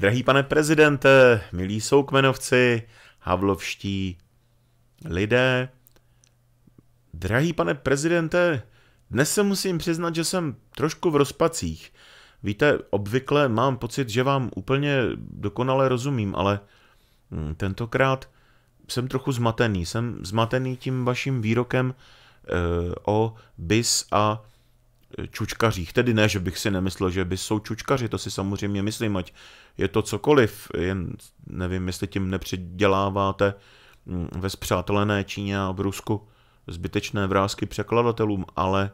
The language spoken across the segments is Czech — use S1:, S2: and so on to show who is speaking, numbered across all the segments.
S1: Drahý pane prezidente, milí soukmenovci, havlovští lidé, drahý pane prezidente, dnes se musím přiznat, že jsem trošku v rozpacích. Víte, obvykle mám pocit, že vám úplně dokonale rozumím, ale hm, tentokrát jsem trochu zmatený. Jsem zmatený tím vaším výrokem e, o bis a čučkařích. Tedy ne, že bych si nemyslel, že by jsou čučkaři, to si samozřejmě myslím, ať je to cokoliv, jen nevím, jestli tím nepředěláváte mm, ve zpřátelené Číně a v Rusku zbytečné vrázky překladatelům, ale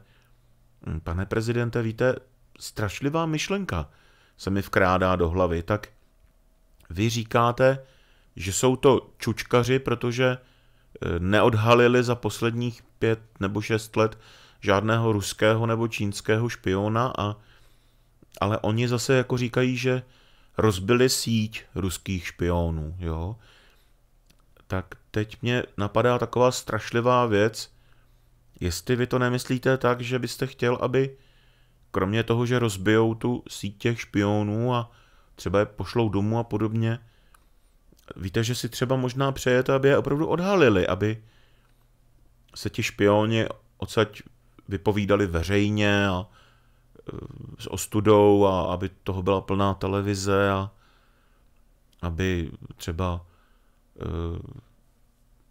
S1: mm, pane prezidente, víte, strašlivá myšlenka se mi vkrádá do hlavy, tak vy říkáte, že jsou to čučkaři, protože eh, neodhalili za posledních pět nebo šest let žádného ruského nebo čínského špiona, a, ale oni zase jako říkají, že rozbili síť ruských špionů, jo. Tak teď mě napadá taková strašlivá věc, jestli vy to nemyslíte tak, že byste chtěl, aby kromě toho, že rozbijou tu síť těch špionů a třeba je pošlou domů a podobně, víte, že si třeba možná přejete, aby je opravdu odhalili, aby se ti špioni odsaď vypovídali veřejně a s e, ostudou a aby toho byla plná televize a aby třeba e,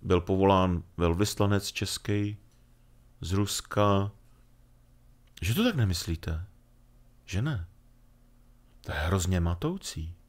S1: byl povolán velvyslanec český z Ruska. Že to tak nemyslíte? Že ne? To je hrozně matoucí.